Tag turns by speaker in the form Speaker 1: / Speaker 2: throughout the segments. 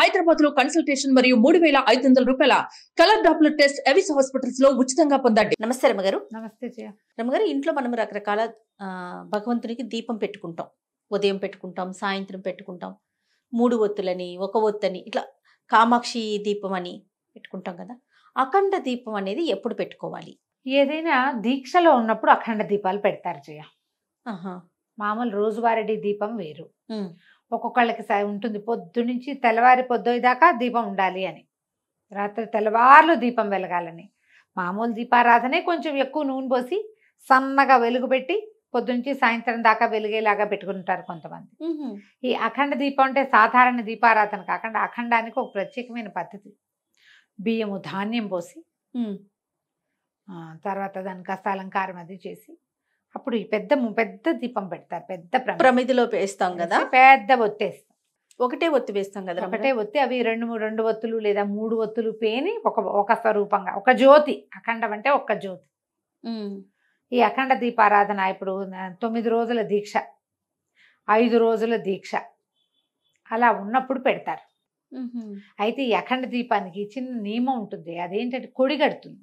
Speaker 1: హైదరాబాద్ లో కన్సల్టేషన్ మరియు మూడు వేల ఐదు వందల రూపాయల కలర్ డాప్ల టెస్ట్ ఎవిస్ హాస్పిటల్స్ లో ఉచితంగా పొందండి నమస్తే రమగారు నమస్తే రమగారు ఇంట్లో మనం రకరకాల భగవంతునికి దీపం పెట్టుకుంటాం ఉదయం పెట్టుకుంటాం సాయంత్రం పెట్టుకుంటాం మూడు ఒత్తులని ఒక ఒత్తని ఇట్లా కామాక్షి దీపం అని పెట్టుకుంటాం కదా అఖండ దీపం అనేది ఎప్పుడు పెట్టుకోవాలి ఏదైనా దీక్షలో ఉన్నప్పుడు అఖండ దీపాలు పెడతారు జయ మామూలు రోజువారీ దీపం వేరు ఒక్కొక్కళ్ళకి ఉంటుంది పొద్దు నుంచి తెల్లవారి పొద్దుదాకా దీపం ఉండాలి అని రాత్రి తెల్లవార్లు దీపం వెలగాలని మామూలు దీపారాధనే కొంచెం ఎక్కువ నూనె పోసి సన్నగా వెలుగు పెట్టి పొద్దునుంచి సాయంత్రం దాకా వెలిగేలాగా పెట్టుకుంటారు కొంతమంది ఈ అఖండ దీపం అంటే సాధారణ దీపారాధన కాకుండా అఖండానికి ఒక ప్రత్యేకమైన పద్ధతి బియ్యము ధాన్యం పోసి తర్వాత దాని కాస్త అలంకారం అది చేసి అప్పుడు ఈ పెద్ద పెద్ద దీపం పెడతారు పెద్ద ప్రమిదిలో వేస్తాం కదా పెద్ద ఒత్తేస్తాం ఒకటే ఒత్తి వేస్తాం కదా ఒకటే ఒత్తి అవి రెండు రెండు ఒత్తులు లేదా మూడు ఒత్తులు పేని ఒక ఒక స్వరూపంగా ఒక జ్యోతి అఖండం అంటే ఒక్క జ్యోతి ఈ అఖండ దీపారాధన ఇప్పుడు తొమ్మిది రోజుల దీక్ష ఐదు రోజుల దీక్ష అలా ఉన్నప్పుడు పెడతారు అయితే ఈ అఖండ దీపానికి చిన్న నియమం ఉంటుంది అదేంటంటే కొడిగడుతుంది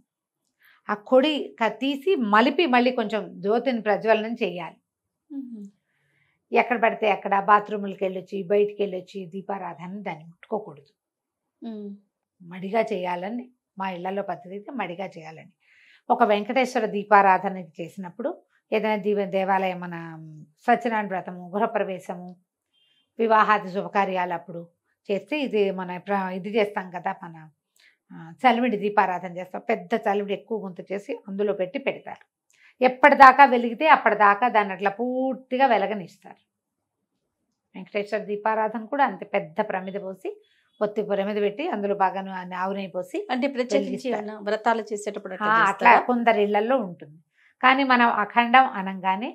Speaker 1: ఆ కొడి తీసి మలిపి మళ్ళీ కొంచెం జ్యోతిని ప్రజ్వలనం చేయాలి ఎక్కడ పడితే అక్కడ బాత్రూములకి వెళ్ళొచ్చి బయటికి వెళ్ళొచ్చి దీపారాధన దాన్ని ముట్టుకోకూడదు మడిగా చేయాలని మా ఇళ్లలో పద్ధతి అయితే మడిగా చేయాలని ఒక వెంకటేశ్వర దీపారాధన చేసినప్పుడు ఏదైనా దీప దేవాలయం మన సత్యనారాయణ వ్రతము గృహప్రవేశము వివాహాది శుభకార్యాలు అప్పుడు చేస్తే ఇది మన ఇది చేస్తాం కదా మన చలివిడి దీపారాధన చేస్తాం పెద్ద చలివిడి ఎక్కువ గుంత చేసి అందులో పెట్టి పెడతారు ఎప్పటిదాకా వెలిగితే అప్పటిదాకా దాన్ని అట్లా పూర్తిగా వెలగనిస్తారు వెంకటేశ్వర దీపారాధన కూడా అంత పెద్ద ప్రమిద పోసి ఒత్తి ప్రమిద పెట్టి అందులో బాగా ఆవునై పోసి అంటే వ్రతాలు చేసేటప్పుడు అట్లా కొందరి ఇళ్లలో ఉంటుంది కానీ మనం అఖండం అనగానే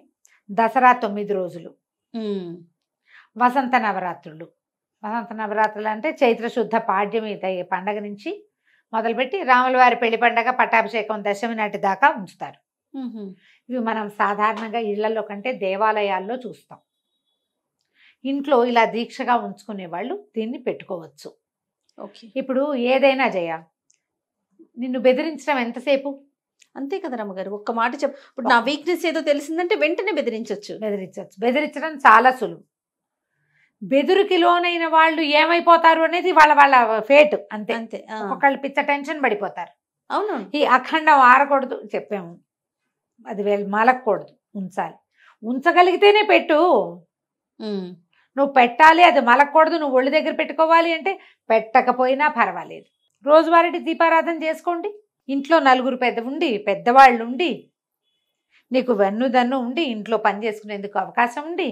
Speaker 1: దసరా తొమ్మిది రోజులు వసంత నవరాత్రులు వసంత నవరాత్రులు అంటే చైత్ర శుద్ధ పాడ్యమి పండగ నుంచి మొదలుపెట్టి రాములవారి పెళ్లి పండగ పట్టాభిషేకం దశమి నాటి దాకా ఉంచుతారు ఇవి మనం సాధారణంగా ఇళ్లలో కంటే దేవాలయాల్లో చూస్తాం ఇంట్లో ఇలా దీక్షగా ఉంచుకునే వాళ్ళు దీన్ని పెట్టుకోవచ్చు ఇప్పుడు ఏదైనా జయ నిన్ను బెదిరించడం ఎంతసేపు అంతే కదా రమ్మగారు ఒక్క మాట చెప్పు ఇప్పుడు నా వీక్నెస్ ఏదో తెలిసిందంటే వెంటనే బెదిరించవచ్చు బెదిరించవచ్చు బెదిరించడం చాలా సులువు బెదురుకి లోనైన వాళ్ళు ఏమైపోతారు అనేది వాళ్ళ వాళ్ళ ఫేట్ అంతే అంతే ఒకళ్ళు పిచ్చ టెన్షన్ పడిపోతారు అవును ఈ అఖండం ఆరకూడదు చెప్పాము అది వేళ మలకూడదు ఉంచాలి ఉంచగలిగితేనే పెట్టు నువ్వు పెట్టాలి అది మలకూడదు నువ్వు ఒళ్ళు దగ్గర పెట్టుకోవాలి అంటే పెట్టకపోయినా పర్వాలేదు రోజువారీ దీపారాధన చేసుకోండి ఇంట్లో నలుగురు పెద్ద ఉండి పెద్దవాళ్ళు ఉండి నీకు వెన్నుదన్ను దన్ను ఉండి ఇంట్లో పని చేసుకునేందుకు అవకాశం ఉండి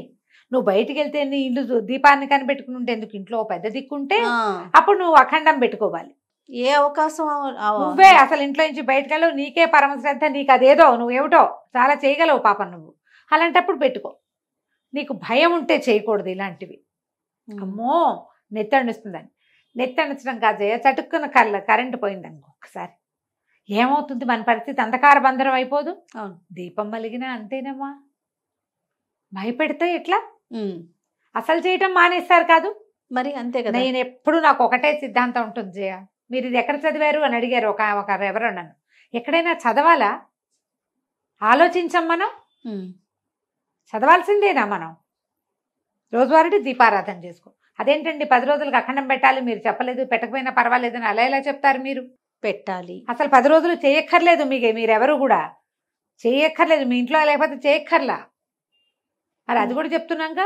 Speaker 1: నువ్వు బయటికి వెళ్తే నీ ఇల్లు దీపాన్ని కనిపెట్టుకుని ఉంటే ఎందుకు ఇంట్లో పెద్ద దిక్కుంటే అప్పుడు నువ్వు అఖండం పెట్టుకోవాలి ఏ అవకాశం నువ్వే అసలు ఇంట్లో నుంచి బయటకు వెళ్ళవు నీకే శ్రద్ధ నీకు అదేదో నువ్వు ఏమిటో చాలా చేయగలవు పాపం నువ్వు అలాంటప్పుడు పెట్టుకో నీకు భయం ఉంటే చేయకూడదు ఇలాంటివి అమ్మో నెత్తండిస్తుందని నెత్తడించడం కాదు జయ చటుక్కున కళ్ళ కరెంటు పోయింది ఒక్కసారి ఏమవుతుంది మన పరిస్థితి అంధకార బంధనం అయిపోదు దీపం మలిగినా అంతేనమ్మా భయపెడితే ఎట్లా అసలు చేయటం మానేస్తారు కాదు మరి అంతే కదా నేను ఎప్పుడు నాకు ఒకటే సిద్ధాంతం ఉంటుంది జయ మీరు ఇది ఎక్కడ చదివారు అని అడిగారు ఒక ఒక ఎవరు నన్ను ఎక్కడైనా చదవాలా ఆలోచించం మనం చదవాల్సిందేనా మనం రోజువారీ దీపారాధన చేసుకో అదేంటండి పది రోజులకు అఖండం పెట్టాలి మీరు చెప్పలేదు పెట్టకపోయినా పర్వాలేదని అలా ఎలా చెప్తారు మీరు పెట్టాలి అసలు పది రోజులు చేయక్కర్లేదు మీకే మీరెవరు కూడా చేయక్కర్లేదు మీ ఇంట్లో లేకపోతే చేయక్కర్లా అరే అది కూడా చెప్తున్నాక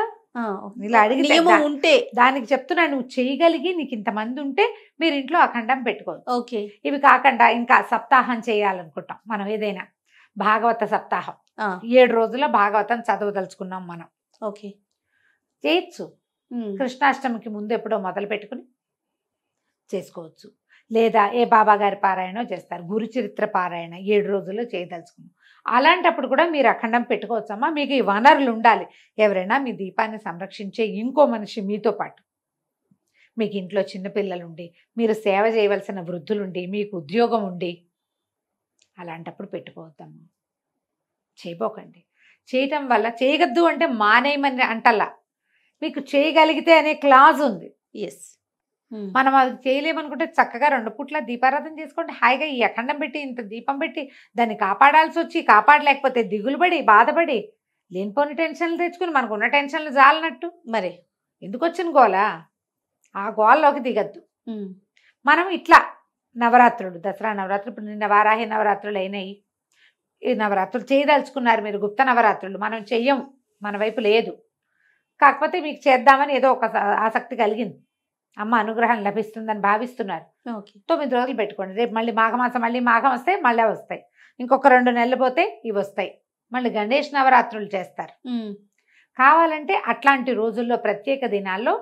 Speaker 1: ఇలా అడిగి ఉంటే దానికి చెప్తున్నా నువ్వు చేయగలిగి నీకు ఇంతమంది ఉంటే మీరు ఇంట్లో అఖండం పెట్టుకోవచ్చు ఓకే ఇవి కాకుండా ఇంకా సప్తాహం చేయాలనుకుంటాం మనం ఏదైనా భాగవత సప్తాహం ఏడు రోజుల భాగవతం చదవదలుచుకున్నాం మనం ఓకే చేయొచ్చు కృష్ణాష్టమికి ముందు ఎప్పుడో మొదలు పెట్టుకుని చేసుకోవచ్చు లేదా ఏ బాబా గారి పారాయణో చేస్తారు గురుచరిత్ర పారాయణ ఏడు రోజుల్లో చేయదలుచుకున్నాం అలాంటప్పుడు కూడా మీరు అఖండం పెట్టుకోవచ్చమ్మా మీకు ఈ వనరులు ఉండాలి ఎవరైనా మీ దీపాన్ని సంరక్షించే ఇంకో మనిషి మీతో పాటు మీకు ఇంట్లో చిన్నపిల్లలుండి మీరు సేవ చేయవలసిన వృద్ధులుండి మీకు ఉద్యోగం ఉండి అలాంటప్పుడు పెట్టుకోవద్దమ్మా చేయబోకండి చేయటం వల్ల చేయగద్దు అంటే మానేయమని అంటల్లా మీకు చేయగలిగితే అనే క్లాజ్ ఉంది ఎస్ మనం అది చేయలేమనుకుంటే చక్కగా రెండు పూట్ల దీపారాధన చేసుకుంటే హాయిగా ఈ అఖండం పెట్టి ఇంత దీపం పెట్టి దాన్ని కాపాడాల్సి వచ్చి కాపాడలేకపోతే దిగులుబడి బాధపడి లేనిపోని టెన్షన్లు తెచ్చుకుని మనకు ఉన్న టెన్షన్లు జాలనట్టు మరి ఎందుకు వచ్చిన గోల ఆ గోల్లోకి దిగద్దు మనం ఇట్లా నవరాత్రులు దసరా నవరాత్రులు ఇప్పుడు నిన్న వారాహి నవరాత్రులు అయినాయి ఈ నవరాత్రులు చేయదలుచుకున్నారు మీరు గుప్త నవరాత్రులు మనం చెయ్యం మన వైపు లేదు కాకపోతే మీకు చేద్దామని ఏదో ఒక ఆసక్తి కలిగింది అమ్మ అనుగ్రహం లభిస్తుందని భావిస్తున్నారు తొమ్మిది రోజులు పెట్టుకోండి రేపు మళ్ళీ మాఘమాసం మళ్ళీ మాఘం వస్తే మళ్ళీ వస్తాయి ఇంకొక రెండు నెలలు పోతే ఇవి వస్తాయి మళ్ళీ గణేష్ నవరాత్రులు చేస్తారు కావాలంటే అట్లాంటి రోజుల్లో ప్రత్యేక దినాల్లో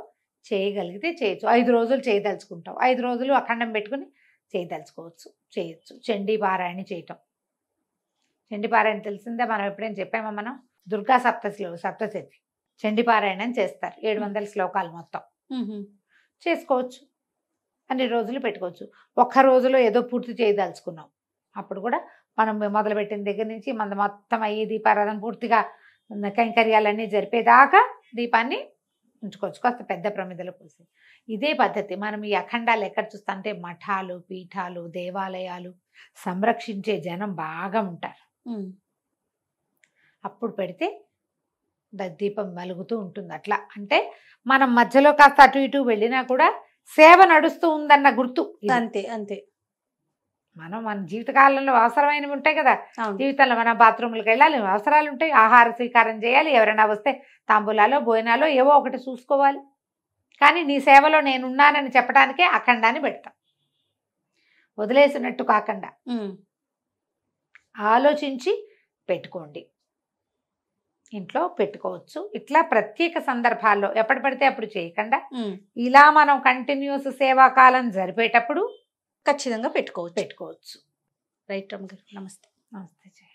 Speaker 1: చేయగలిగితే చేయొచ్చు ఐదు రోజులు చేయదలుచుకుంటాం ఐదు రోజులు అఖండం పెట్టుకుని చేయదలుచుకోవచ్చు చేయొచ్చు చండీ పారాయణ చేయటం చండీ పారాయణ తెలిసిందే మనం ఎప్పుడైనా చెప్పామా మనం దుర్గా సప్తశ్లో సప్తశతి చండీ పారాయణం చేస్తారు ఏడు వందల శ్లోకాలు మొత్తం చేసుకోవచ్చు అన్ని రోజులు పెట్టుకోవచ్చు ఒక్క రోజులో ఏదో పూర్తి చేయదలుచుకున్నాం అప్పుడు కూడా మనం మొదలుపెట్టిన దగ్గర నుంచి మన మొత్తం అయ్యి దీపారాధన పూర్తిగా కైంకర్యాలన్నీ జరిపేదాకా దీపాన్ని ఉంచుకోవచ్చు కాస్త పెద్ద ప్రమిదలు పూసి ఇదే పద్ధతి మనం ఈ అఖండాలు ఎక్కడ చూస్తామంటే మఠాలు పీఠాలు దేవాలయాలు సంరక్షించే జనం బాగా ఉంటారు అప్పుడు పెడితే దీపం మలుగుతూ ఉంటుంది అట్లా అంటే మనం మధ్యలో కాస్త అటు ఇటు వెళ్ళినా కూడా సేవ నడుస్తూ ఉందన్న గుర్తు అంతే అంతే మనం మన జీవితకాలంలో అవసరమైనవి ఉంటాయి కదా జీవితంలో మనం బాత్రూమ్లకు వెళ్ళాలి అవసరాలు ఉంటాయి ఆహార స్వీకారం చేయాలి ఎవరైనా వస్తే తాంబూలాలో బోయినాలో ఏవో ఒకటి చూసుకోవాలి కానీ నీ సేవలో నేనున్నానని చెప్పడానికే అఖండాన్ని పెడతాం వదిలేసినట్టు కాకుండా ఆలోచించి పెట్టుకోండి ఇంట్లో పెట్టుకోవచ్చు ఇట్లా ప్రత్యేక సందర్భాల్లో ఎప్పటి పడితే అప్పుడు చేయకుండా ఇలా మనం కంటిన్యూస్ సేవాకాలం జరిపేటప్పుడు ఖచ్చితంగా పెట్టుకోవచ్చు పెట్టుకోవచ్చు రైట్ రమ్ గారు నమస్తే నమస్తే